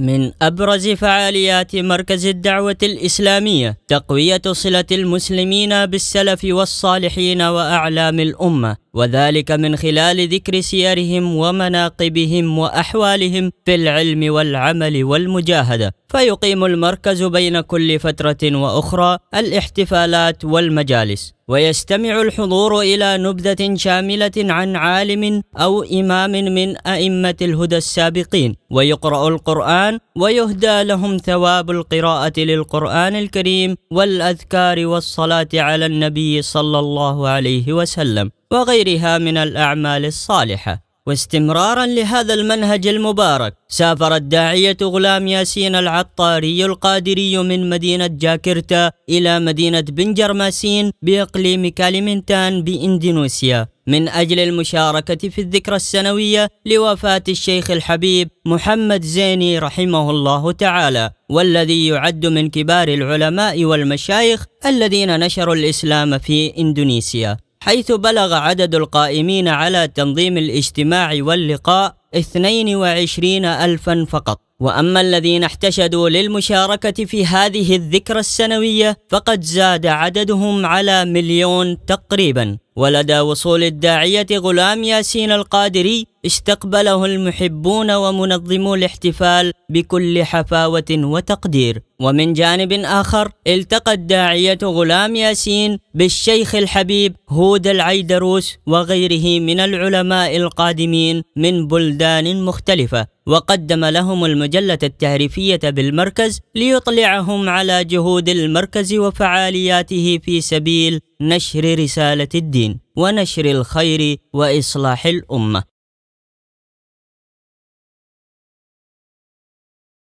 من أبرز فعاليات مركز الدعوة الإسلامية تقوية صلة المسلمين بالسلف والصالحين وأعلام الأمة وذلك من خلال ذكر سيرهم ومناقبهم وأحوالهم في العلم والعمل والمجاهدة فيقيم المركز بين كل فترة وأخرى الاحتفالات والمجالس ويستمع الحضور إلى نبذة شاملة عن عالم أو إمام من أئمة الهدى السابقين ويقرأ القرآن ويهدى لهم ثواب القراءة للقرآن الكريم والأذكار والصلاة على النبي صلى الله عليه وسلم وغيرها من الأعمال الصالحة واستمرارا لهذا المنهج المبارك سافر الداعية غلام ياسين العطاري القادري من مدينة جاكرتا إلى مدينة بنجرماسين بإقليم كاليمنتان بإندونيسيا من أجل المشاركة في الذكرى السنوية لوفاة الشيخ الحبيب محمد زيني رحمه الله تعالى والذي يعد من كبار العلماء والمشايخ الذين نشروا الإسلام في إندونيسيا حيث بلغ عدد القائمين على تنظيم الاجتماع واللقاء 22 ألفا فقط واما الذين احتشدوا للمشاركه في هذه الذكرى السنويه فقد زاد عددهم على مليون تقريبا ولدى وصول الداعيه غلام ياسين القادري استقبله المحبون ومنظمو الاحتفال بكل حفاوه وتقدير ومن جانب اخر التقى الداعيه غلام ياسين بالشيخ الحبيب هود العيدروس وغيره من العلماء القادمين من بلدان مختلفه وقدم لهم المجلة التعريفية بالمركز ليطلعهم على جهود المركز وفعالياته في سبيل نشر رسالة الدين ونشر الخير وإصلاح الأمة